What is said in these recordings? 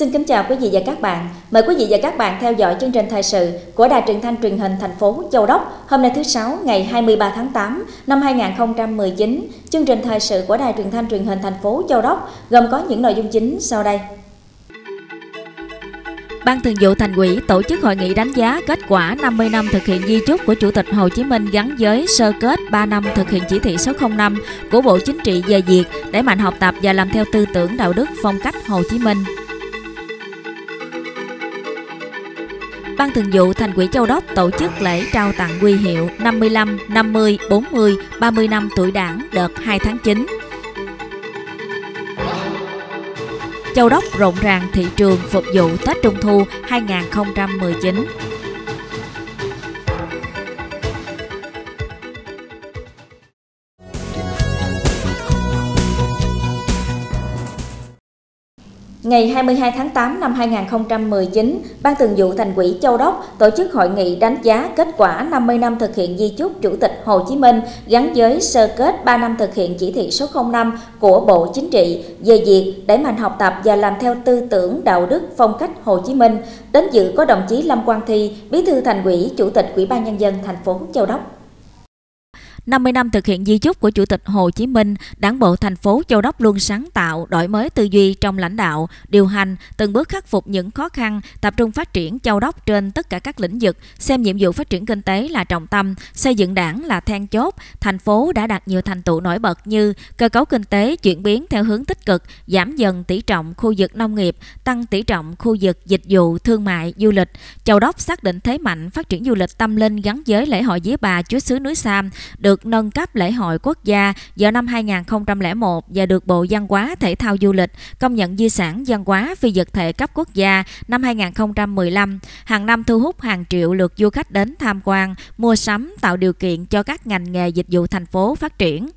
Xin kính chào quý vị và các bạn. Mời quý vị và các bạn theo dõi chương trình thời sự của Đài Truyền thanh Truyền hình thành phố Châu Đốc hôm nay thứ sáu ngày 23 tháng 8 năm 2019. Chương trình thời sự của Đài Truyền thanh Truyền hình thành phố Châu Đốc gồm có những nội dung chính sau đây. Ban Thường vụ Thành ủy tổ chức hội nghị đánh giá kết quả 50 năm thực hiện di trúc của Chủ tịch Hồ Chí Minh gắn với sơ kết 3 năm thực hiện chỉ thị số 05 của Bộ Chính trị về việc đẩy mạnh học tập và làm theo tư tưởng đạo đức phong cách Hồ Chí Minh Ban Thường vụ Thành ủy Châu Đốc tổ chức lễ trao tặng huy hiệu 55, 50, 40, 30 năm tuổi đảng đợt 2 tháng 9. Châu Đốc rộn ràng thị trường phục vụ Tết Trung thu 2019. Ngày 22 tháng 8 năm 2019, Ban Thường vụ Thành ủy Châu Đốc tổ chức hội nghị đánh giá kết quả 50 năm thực hiện di chúc Chủ tịch Hồ Chí Minh gắn với sơ kết 3 năm thực hiện chỉ thị số 05 của Bộ Chính trị về việc đẩy mạnh học tập và làm theo tư tưởng đạo đức phong cách Hồ Chí Minh. Đến dự có đồng chí Lâm Quang Thi, Bí thư Thành ủy, Chủ tịch Ủy ban nhân dân thành phố Châu Đốc. 50 năm thực hiện di chúc của Chủ tịch Hồ Chí Minh, Đảng bộ thành phố Châu Đốc luôn sáng tạo, đổi mới tư duy trong lãnh đạo, điều hành, từng bước khắc phục những khó khăn, tập trung phát triển Châu Đốc trên tất cả các lĩnh vực, xem nhiệm vụ phát triển kinh tế là trọng tâm, xây dựng Đảng là then chốt. Thành phố đã đạt nhiều thành tựu nổi bật như cơ cấu kinh tế chuyển biến theo hướng tích cực, giảm dần tỷ trọng khu vực nông nghiệp, tăng tỷ trọng khu vực dịch vụ, thương mại, du lịch. Châu Đốc xác định thế mạnh phát triển du lịch tâm linh gắn với lễ hội Día Bà Chúa xứ núi Sam, được được nâng cấp lễ hội quốc gia vào năm 2001 và được Bộ Văn hóa Thể thao Du lịch công nhận di sản văn hóa phi vật thể cấp quốc gia năm 2015. Hàng năm thu hút hàng triệu lượt du khách đến tham quan, mua sắm, tạo điều kiện cho các ngành nghề dịch vụ thành phố phát triển.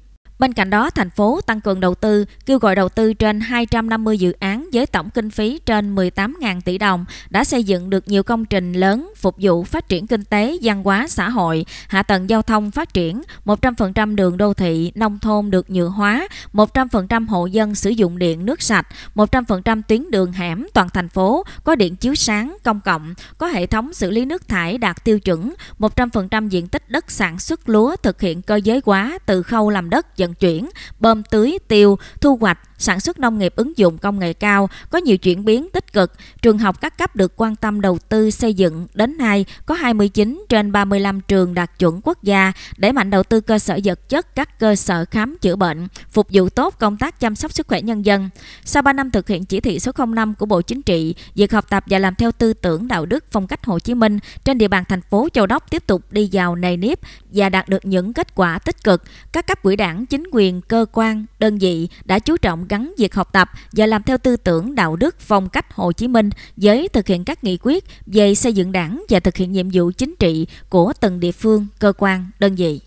Bên cạnh đó, thành phố tăng cường đầu tư, kêu gọi đầu tư trên 250 dự án với tổng kinh phí trên 18.000 tỷ đồng, đã xây dựng được nhiều công trình lớn phục vụ phát triển kinh tế, văn hóa, xã hội, hạ tầng giao thông phát triển, 100% đường đô thị, nông thôn được nhựa hóa, 100% hộ dân sử dụng điện nước sạch, 100% tuyến đường hẻm toàn thành phố có điện chiếu sáng công cộng, có hệ thống xử lý nước thải đạt tiêu chuẩn, 100% diện tích đất sản xuất lúa thực hiện cơ giới hóa từ khâu làm đất dẫn vận chuyển, bơm tưới tiêu, thu hoạch, sản xuất nông nghiệp ứng dụng công nghệ cao có nhiều chuyển biến tích cực. Trường học các cấp được quan tâm đầu tư xây dựng. Đến nay, có 29 trên 35 trường đạt chuẩn quốc gia, để mạnh đầu tư cơ sở vật chất, các cơ sở khám chữa bệnh, phục vụ tốt công tác chăm sóc sức khỏe nhân dân. Sau 3 năm thực hiện chỉ thị số 05 của Bộ Chính trị, việc học tập và làm theo tư tưởng đạo đức phong cách Hồ Chí Minh trên địa bàn thành phố Châu Đốc tiếp tục đi vào nề nếp và đạt được những kết quả tích cực. Các cấp ủy đảng, chính quyền, cơ quan, đơn vị đã chú trọng gắn việc học tập và làm theo tư tưởng đạo đức phong cách Hồ Chí Minh với thực hiện các nghị quyết về xây dựng đảng và thực hiện nhiệm vụ chính trị của từng địa phương, cơ quan, đơn vị.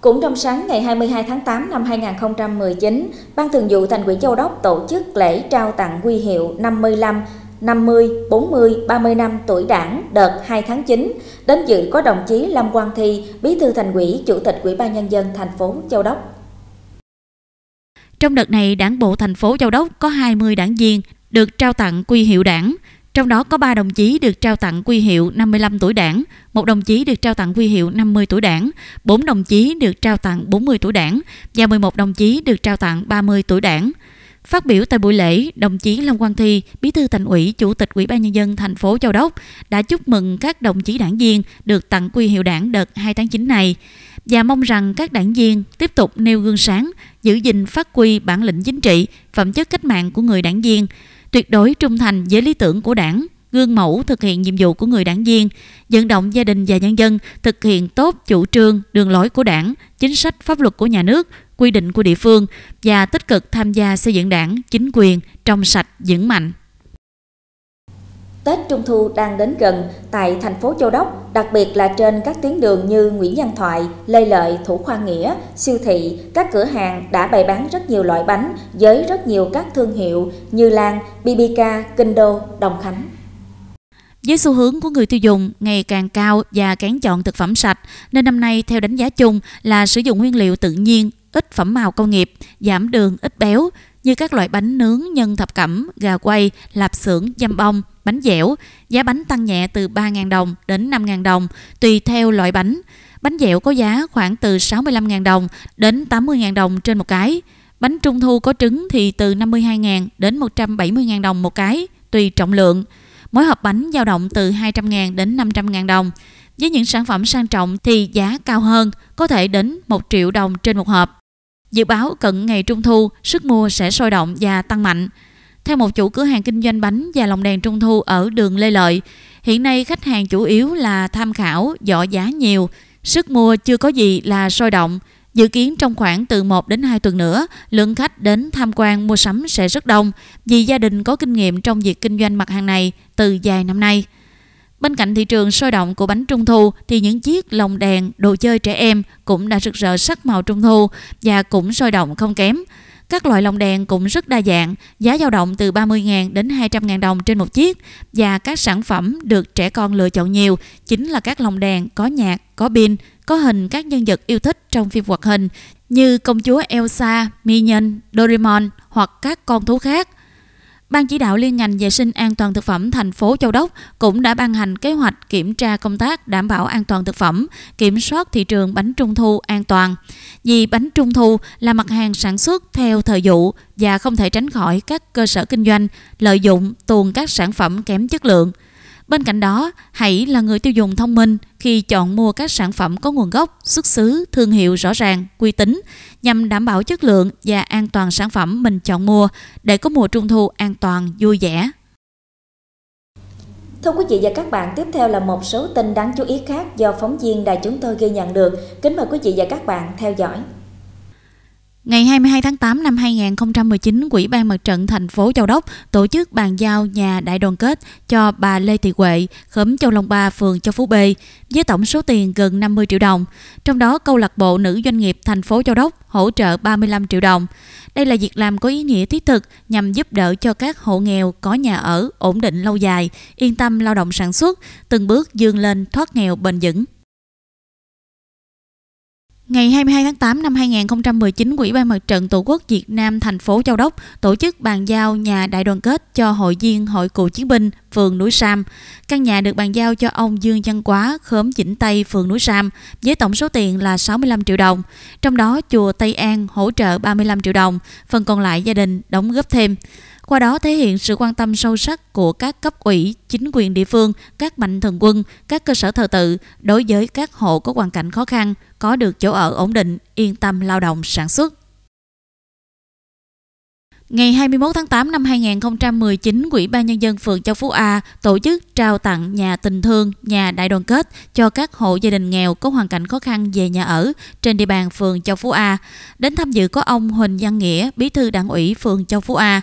Cũng trong sáng ngày 22 tháng 8 năm 2019, Ban Thường vụ Thành ủy Châu Đốc tổ chức lễ trao tặng huy hiệu 55 50, 40, 30 năm tuổi đảng đợt 2 tháng 9. Đến dự có đồng chí Lâm Quang Thi, Bí thư Thành ủy, Chủ tịch Ủy ban nhân dân thành phố Châu Đốc. Trong đợt này, Đảng bộ thành phố Châu Đốc có 20 đảng viên được trao tặng quy hiệu đảng, trong đó có 3 đồng chí được trao tặng quy hiệu 55 tuổi đảng, một đồng chí được trao tặng quy hiệu 50 tuổi đảng, 4 đồng chí được trao tặng 40 tuổi đảng và 11 đồng chí được trao tặng 30 tuổi đảng. Phát biểu tại buổi lễ, đồng chí Long Quang Thi, Bí thư Thành ủy, Chủ tịch Ủy ban nhân dân thành phố Châu Đốc đã chúc mừng các đồng chí đảng viên được tặng quy hiệu đảng đợt 2 tháng 9 này và mong rằng các đảng viên tiếp tục nêu gương sáng, giữ gìn phát huy bản lĩnh chính trị, phẩm chất cách mạng của người đảng viên, tuyệt đối trung thành với lý tưởng của đảng, gương mẫu thực hiện nhiệm vụ của người đảng viên, vận động gia đình và nhân dân thực hiện tốt chủ trương, đường lối của đảng, chính sách pháp luật của nhà nước, quy định của địa phương và tích cực tham gia xây dựng đảng, chính quyền trong sạch, vững mạnh. Tết Trung Thu đang đến gần tại thành phố Châu Đốc, đặc biệt là trên các tuyến đường như Nguyễn Văn Thoại, Lê Lợi, Thủ Khoa Nghĩa, siêu thị, các cửa hàng đã bày bán rất nhiều loại bánh với rất nhiều các thương hiệu như Lan, BBK, Kinh Đô, Đồng Khánh. Với xu hướng của người tiêu dùng ngày càng cao và kén chọn thực phẩm sạch, nên năm nay theo đánh giá chung là sử dụng nguyên liệu tự nhiên ít phẩm màu công nghiệp, giảm đường, ít béo như các loại bánh nướng, nhân thập cẩm, gà quay, lạp xưởng, dăm bông, bánh dẻo. Giá bánh tăng nhẹ từ 3.000 đồng đến 5.000 đồng tùy theo loại bánh. Bánh dẻo có giá khoảng từ 65.000 đồng đến 80.000 đồng trên một cái. Bánh trung thu có trứng thì từ 52.000 đến 170.000 đồng một cái tùy trọng lượng. Mỗi hộp bánh dao động từ 200.000 đến 500.000 đồng. Với những sản phẩm sang trọng thì giá cao hơn, có thể đến 1 triệu đồng trên một hộp. Dự báo cận ngày Trung thu, sức mua sẽ sôi động và tăng mạnh. Theo một chủ cửa hàng kinh doanh bánh và lồng đèn Trung thu ở đường Lê Lợi, hiện nay khách hàng chủ yếu là tham khảo, dọ giá nhiều, sức mua chưa có gì là sôi động. Dự kiến trong khoảng từ 1 đến 2 tuần nữa, lượng khách đến tham quan mua sắm sẽ rất đông vì gia đình có kinh nghiệm trong việc kinh doanh mặt hàng này từ dài năm nay. Bên cạnh thị trường sôi động của bánh trung thu thì những chiếc lồng đèn, đồ chơi trẻ em cũng đã rực rỡ sắc màu trung thu và cũng sôi động không kém. Các loại lồng đèn cũng rất đa dạng, giá dao động từ 30.000 đến 200.000 đồng trên một chiếc và các sản phẩm được trẻ con lựa chọn nhiều chính là các lồng đèn có nhạc, có pin, có hình các nhân vật yêu thích trong phim hoạt hình như công chúa Elsa, Minion, Doraemon hoặc các con thú khác. Ban chỉ đạo liên ngành vệ sinh an toàn thực phẩm thành phố Châu Đốc cũng đã ban hành kế hoạch kiểm tra công tác đảm bảo an toàn thực phẩm, kiểm soát thị trường bánh trung thu an toàn. Vì bánh trung thu là mặt hàng sản xuất theo thời vụ và không thể tránh khỏi các cơ sở kinh doanh lợi dụng tuồn các sản phẩm kém chất lượng – Bên cạnh đó, hãy là người tiêu dùng thông minh khi chọn mua các sản phẩm có nguồn gốc, xuất xứ, thương hiệu rõ ràng, uy tín nhằm đảm bảo chất lượng và an toàn sản phẩm mình chọn mua để có mùa trung thu an toàn, vui vẻ. Thưa quý vị và các bạn, tiếp theo là một số tin đáng chú ý khác do phóng viên đài chúng tôi ghi nhận được. Kính mời quý vị và các bạn theo dõi. Ngày 22 tháng 8 năm 2019, Quỹ ban Mặt trận thành phố Châu Đốc tổ chức bàn giao nhà đại đoàn kết cho bà Lê Thị Huệ, khóm Châu Long Ba, phường Châu Phú B, với tổng số tiền gần 50 triệu đồng. Trong đó, câu lạc bộ nữ doanh nghiệp thành phố Châu Đốc hỗ trợ 35 triệu đồng. Đây là việc làm có ý nghĩa thiết thực nhằm giúp đỡ cho các hộ nghèo có nhà ở ổn định lâu dài, yên tâm lao động sản xuất, từng bước dương lên thoát nghèo bền vững. Ngày 22 tháng 8 năm 2019, Quỹ ban Mặt trận Tổ quốc Việt Nam thành phố Châu Đốc tổ chức bàn giao nhà đại đoàn kết cho hội viên Hội Cựu Chiến binh phường Núi Sam. Căn nhà được bàn giao cho ông Dương Văn Quá, khóm Vĩnh Tây, phường Núi Sam, với tổng số tiền là 65 triệu đồng. Trong đó, chùa Tây An hỗ trợ 35 triệu đồng, phần còn lại gia đình đóng góp thêm qua đó thể hiện sự quan tâm sâu sắc của các cấp ủy, chính quyền địa phương, các mạnh thường quân, các cơ sở thờ tự đối với các hộ có hoàn cảnh khó khăn, có được chỗ ở ổn định, yên tâm lao động sản xuất. Ngày 21 tháng 8 năm 2019, Quỹ ban Nhân dân phường Châu Phú A tổ chức trao tặng nhà tình thương, nhà đại đoàn kết cho các hộ gia đình nghèo có hoàn cảnh khó khăn về nhà ở trên địa bàn phường Châu Phú A. Đến tham dự có ông Huỳnh Văn Nghĩa, bí thư đảng ủy phường Châu Phú A.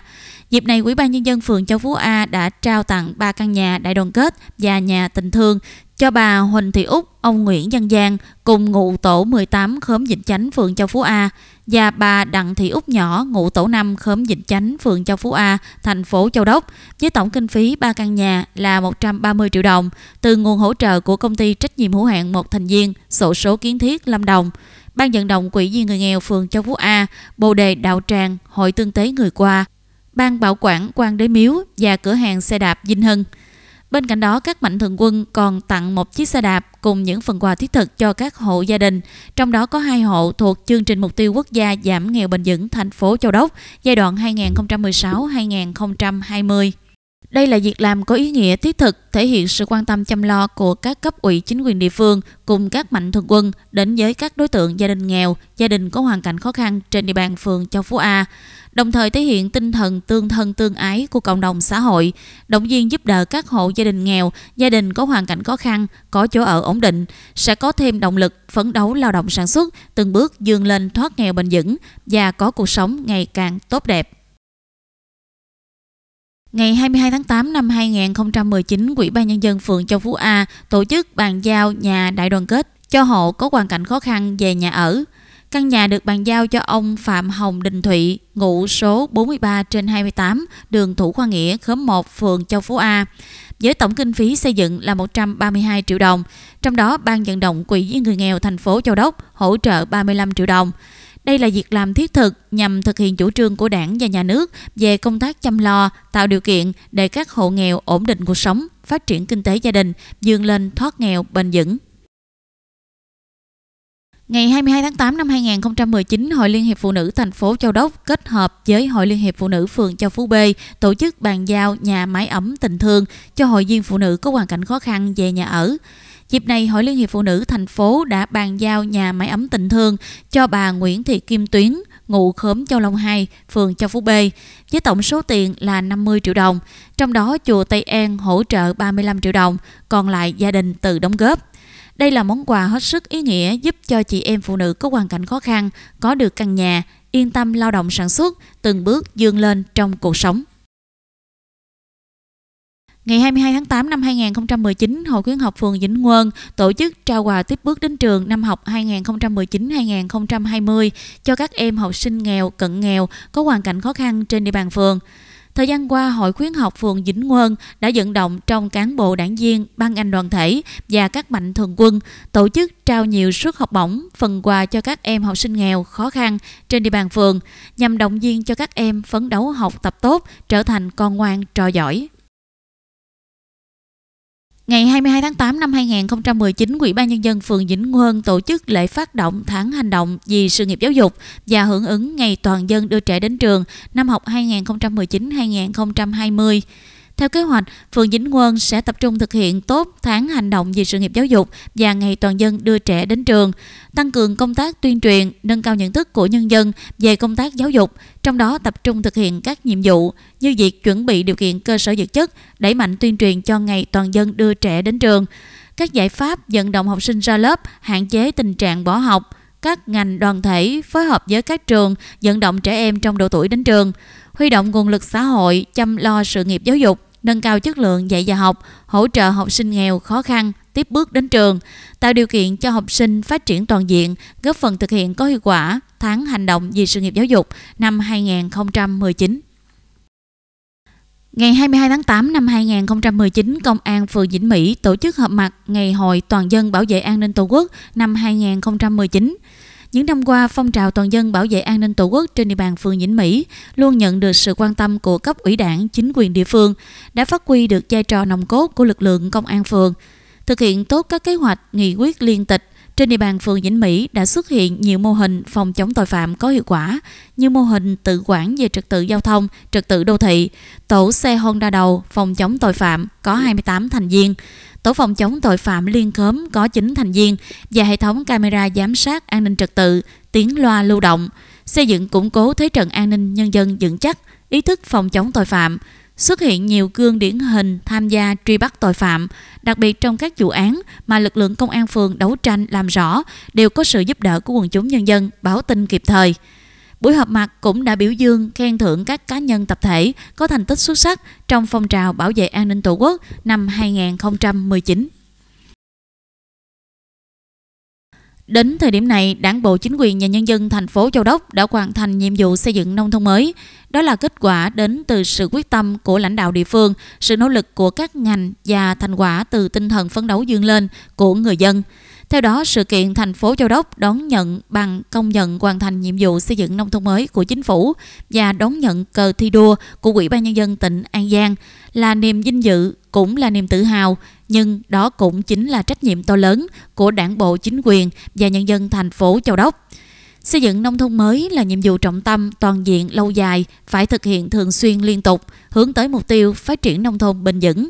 Dịp này, Quỹ ban Nhân dân phường Châu Phú A đã trao tặng 3 căn nhà đại đoàn kết và nhà tình thương cho bà Huỳnh Thị Úc, ông Nguyễn Văn Giang cùng ngụ tổ 18 khóm Vĩnh Chánh, phường Châu Phú A và bà Đặng Thị Úc Nhỏ, ngụ tổ 5 khóm Dịch Chánh, phường Châu Phú A, thành phố Châu Đốc, với tổng kinh phí ba căn nhà là 130 triệu đồng từ nguồn hỗ trợ của công ty trách nhiệm hữu hạn một thành viên sổ số kiến thiết Lâm Đồng. Ban vận động Quỹ viên người nghèo phường Châu Phú A, Bồ đề Đạo Tràng, Hội Tương tế Người Qua, Ban bảo quản quan Đế Miếu và cửa hàng xe đạp Vinh Hưng. Bên cạnh đó, các mạnh thường quân còn tặng một chiếc xe đạp cùng những phần quà thiết thực cho các hộ gia đình, trong đó có hai hộ thuộc chương trình mục tiêu quốc gia giảm nghèo bền vững thành phố Châu Đốc giai đoạn 2016-2020. Đây là việc làm có ý nghĩa thiết thực, thể hiện sự quan tâm chăm lo của các cấp ủy chính quyền địa phương cùng các mạnh thường quân đến với các đối tượng gia đình nghèo, gia đình có hoàn cảnh khó khăn trên địa bàn phường Châu Phú A, đồng thời thể hiện tinh thần tương thân tương ái của cộng đồng xã hội, động viên giúp đỡ các hộ gia đình nghèo, gia đình có hoàn cảnh khó khăn, có chỗ ở ổn định, sẽ có thêm động lực phấn đấu lao động sản xuất, từng bước dương lên thoát nghèo bền vững và có cuộc sống ngày càng tốt đẹp. Ngày 22 tháng 8 năm 2019, Quỹ ban Nhân dân phường Châu Phú A tổ chức bàn giao nhà đại đoàn kết cho hộ có hoàn cảnh khó khăn về nhà ở. Căn nhà được bàn giao cho ông Phạm Hồng Đình Thụy, ngụ số 43 trên 28, đường Thủ Khoa Nghĩa, khóm 1, phường Châu Phú A. Với tổng kinh phí xây dựng là 132 triệu đồng, trong đó Ban vận động Quỹ với người nghèo thành phố Châu Đốc hỗ trợ 35 triệu đồng. Đây là việc làm thiết thực nhằm thực hiện chủ trương của Đảng và Nhà nước về công tác chăm lo, tạo điều kiện để các hộ nghèo ổn định cuộc sống, phát triển kinh tế gia đình, vươn lên thoát nghèo bền vững. Ngày 22 tháng 8 năm 2019, Hội Liên hiệp Phụ nữ thành phố Châu Đốc kết hợp với Hội Liên hiệp Phụ nữ phường Châu Phú B tổ chức bàn giao nhà máy ấm tình thương cho hội viên phụ nữ có hoàn cảnh khó khăn về nhà ở. Dịp này, Hội Liên hiệp Phụ nữ thành phố đã bàn giao nhà máy ấm tình thương cho bà Nguyễn Thị Kim Tuyến, ngụ khóm Châu Long 2, phường Châu Phú B, với tổng số tiền là 50 triệu đồng. Trong đó, chùa Tây An hỗ trợ 35 triệu đồng, còn lại gia đình tự đóng góp. Đây là món quà hết sức ý nghĩa giúp cho chị em phụ nữ có hoàn cảnh khó khăn có được căn nhà, yên tâm lao động sản xuất, từng bước dương lên trong cuộc sống. Ngày 22 tháng 8 năm 2019, Hội khuyến học phường Vĩnh Quân tổ chức trao quà tiếp bước đến trường năm học 2019-2020 cho các em học sinh nghèo, cận nghèo có hoàn cảnh khó khăn trên địa bàn phường. Thời gian qua, Hội khuyến học phường Vĩnh Quân đã vận động trong cán bộ đảng viên, ban ngành đoàn thể và các mạnh thường quân tổ chức trao nhiều suất học bổng, phần quà cho các em học sinh nghèo, khó khăn trên địa bàn phường nhằm động viên cho các em phấn đấu học tập tốt, trở thành con ngoan, trò giỏi. Ngày 22 tháng 8 năm 2019, Ủy ban Nhân dân phường Vĩnh Huân tổ chức lễ phát động tháng hành động vì sự nghiệp giáo dục và hưởng ứng Ngày Toàn dân đưa trẻ đến trường năm học 2019-2020. Theo kế hoạch, phường Vĩnh Quân sẽ tập trung thực hiện tốt tháng hành động vì sự nghiệp giáo dục và ngày toàn dân đưa trẻ đến trường, tăng cường công tác tuyên truyền, nâng cao nhận thức của nhân dân về công tác giáo dục, trong đó tập trung thực hiện các nhiệm vụ như việc chuẩn bị điều kiện cơ sở vật chất, đẩy mạnh tuyên truyền cho ngày toàn dân đưa trẻ đến trường, các giải pháp vận động học sinh ra lớp, hạn chế tình trạng bỏ học, các ngành đoàn thể phối hợp với các trường vận động trẻ em trong độ tuổi đến trường, huy động nguồn lực xã hội chăm lo sự nghiệp giáo dục, nâng cao chất lượng dạy và học, hỗ trợ học sinh nghèo khó khăn tiếp bước đến trường, tạo điều kiện cho học sinh phát triển toàn diện, góp phần thực hiện có hiệu quả tháng hành động vì sự nghiệp giáo dục năm 2019. Ngày 22 tháng 8 năm 2019, Công an phường Vĩnh Mỹ tổ chức họp mặt Ngày hội Toàn dân bảo vệ an ninh Tổ quốc năm 2019. Những năm qua, phong trào toàn dân bảo vệ an ninh Tổ quốc trên địa bàn phường Vĩnh Mỹ luôn nhận được sự quan tâm của cấp ủy đảng, chính quyền địa phương, đã phát huy được vai trò nòng cốt của lực lượng công an phường. Thực hiện tốt các kế hoạch, nghị quyết liên tịch, trên địa bàn phường Vĩnh Mỹ đã xuất hiện nhiều mô hình phòng chống tội phạm có hiệu quả như mô hình tự quản về trật tự giao thông, trật tự đô thị, tổ xe Honda đầu phòng chống tội phạm có 28 thành viên, Tổ phòng chống tội phạm liên khóm có 9 thành viên và hệ thống camera giám sát an ninh trật tự, tiếng loa lưu động, xây dựng củng cố thế trận an ninh nhân dân vững chắc, ý thức phòng chống tội phạm, xuất hiện nhiều gương điển hình tham gia truy bắt tội phạm, đặc biệt trong các vụ án mà lực lượng công an phường đấu tranh làm rõ đều có sự giúp đỡ của quần chúng nhân dân báo tin kịp thời. Buổi họp mặt cũng đã biểu dương khen thưởng các cá nhân tập thể có thành tích xuất sắc trong phong trào bảo vệ an ninh Tổ quốc năm 2019. Đến thời điểm này, Đảng bộ chính quyền và nhân dân thành phố Châu Đốc đã hoàn thành nhiệm vụ xây dựng nông thôn mới. Đó là kết quả đến từ sự quyết tâm của lãnh đạo địa phương, sự nỗ lực của các ngành và thành quả từ tinh thần phấn đấu dương lên của người dân. Theo đó, sự kiện thành phố Châu Đốc đón nhận bằng công nhận hoàn thành nhiệm vụ xây dựng nông thôn mới của chính phủ và đón nhận cờ thi đua của Ủy ban Nhân dân tỉnh An Giang là niềm vinh dự, cũng là niềm tự hào, nhưng đó cũng chính là trách nhiệm to lớn của đảng bộ chính quyền và nhân dân thành phố Châu Đốc. Xây dựng nông thôn mới là nhiệm vụ trọng tâm toàn diện lâu dài, phải thực hiện thường xuyên liên tục, hướng tới mục tiêu phát triển nông thôn bền vững.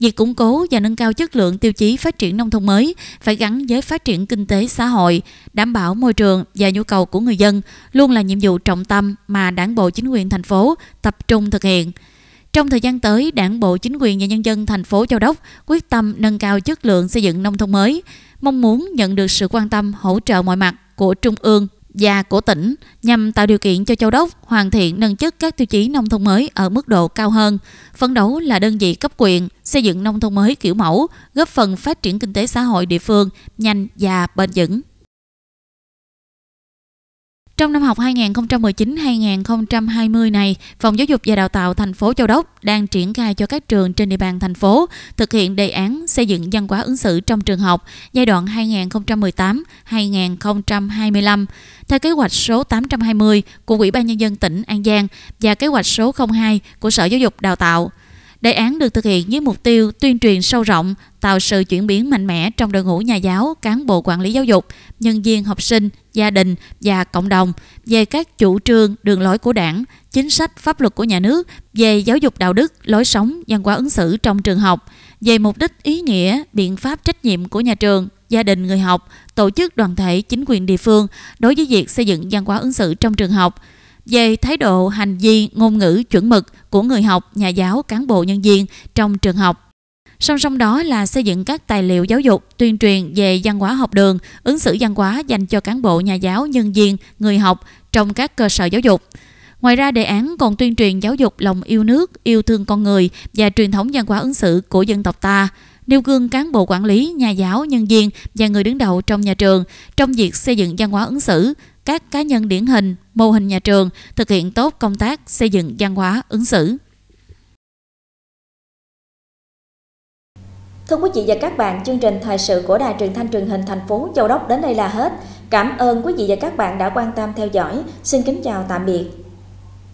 Việc củng cố và nâng cao chất lượng tiêu chí phát triển nông thôn mới phải gắn với phát triển kinh tế xã hội, đảm bảo môi trường và nhu cầu của người dân luôn là nhiệm vụ trọng tâm mà Đảng bộ chính quyền thành phố tập trung thực hiện. Trong thời gian tới, Đảng bộ chính quyền và nhân dân thành phố Châu Đốc quyết tâm nâng cao chất lượng xây dựng nông thôn mới, mong muốn nhận được sự quan tâm hỗ trợ mọi mặt của Trung ương, và của tỉnh nhằm tạo điều kiện cho Châu Đốc hoàn thiện nâng chất các tiêu chí nông thôn mới ở mức độ cao hơn, phấn đấu là đơn vị cấp quyền xây dựng nông thôn mới kiểu mẫu, góp phần phát triển kinh tế xã hội địa phương nhanh và bền vững. Trong năm học 2019-2020 này, Phòng Giáo dục và Đào tạo thành phố Châu Đốc đang triển khai cho các trường trên địa bàn thành phố thực hiện đề án xây dựng văn hóa ứng xử trong trường học giai đoạn 2018-2025 theo kế hoạch số 820 của Ủy ban nhân dân tỉnh An Giang và kế hoạch số 02 của Sở Giáo dục Đào tạo. Đề án được thực hiện với mục tiêu tuyên truyền sâu rộng, tạo sự chuyển biến mạnh mẽ trong đội ngũ nhà giáo, cán bộ quản lý giáo dục, nhân viên học sinh gia đình và cộng đồng về các chủ trương, đường lối của đảng, chính sách pháp luật của nhà nước về giáo dục đạo đức, lối sống, văn hóa ứng xử trong trường học, về mục đích ý nghĩa, biện pháp trách nhiệm của nhà trường, gia đình người học, tổ chức đoàn thể chính quyền địa phương đối với việc xây dựng văn hóa ứng xử trong trường học, về thái độ hành vi ngôn ngữ chuẩn mực của người học, nhà giáo, cán bộ nhân viên trong trường học Song song đó là xây dựng các tài liệu giáo dục, tuyên truyền về văn hóa học đường, ứng xử văn hóa dành cho cán bộ, nhà giáo, nhân viên, người học trong các cơ sở giáo dục. Ngoài ra, đề án còn tuyên truyền giáo dục lòng yêu nước, yêu thương con người và truyền thống văn hóa ứng xử của dân tộc ta, nêu gương cán bộ quản lý, nhà giáo, nhân viên và người đứng đầu trong nhà trường trong việc xây dựng văn hóa ứng xử, các cá nhân điển hình, mô hình nhà trường thực hiện tốt công tác xây dựng văn hóa ứng xử. Thưa quý vị và các bạn, chương trình thời sự của Đài truyền thanh truyền hình thành phố Châu Đốc đến đây là hết. Cảm ơn quý vị và các bạn đã quan tâm theo dõi. Xin kính chào tạm biệt.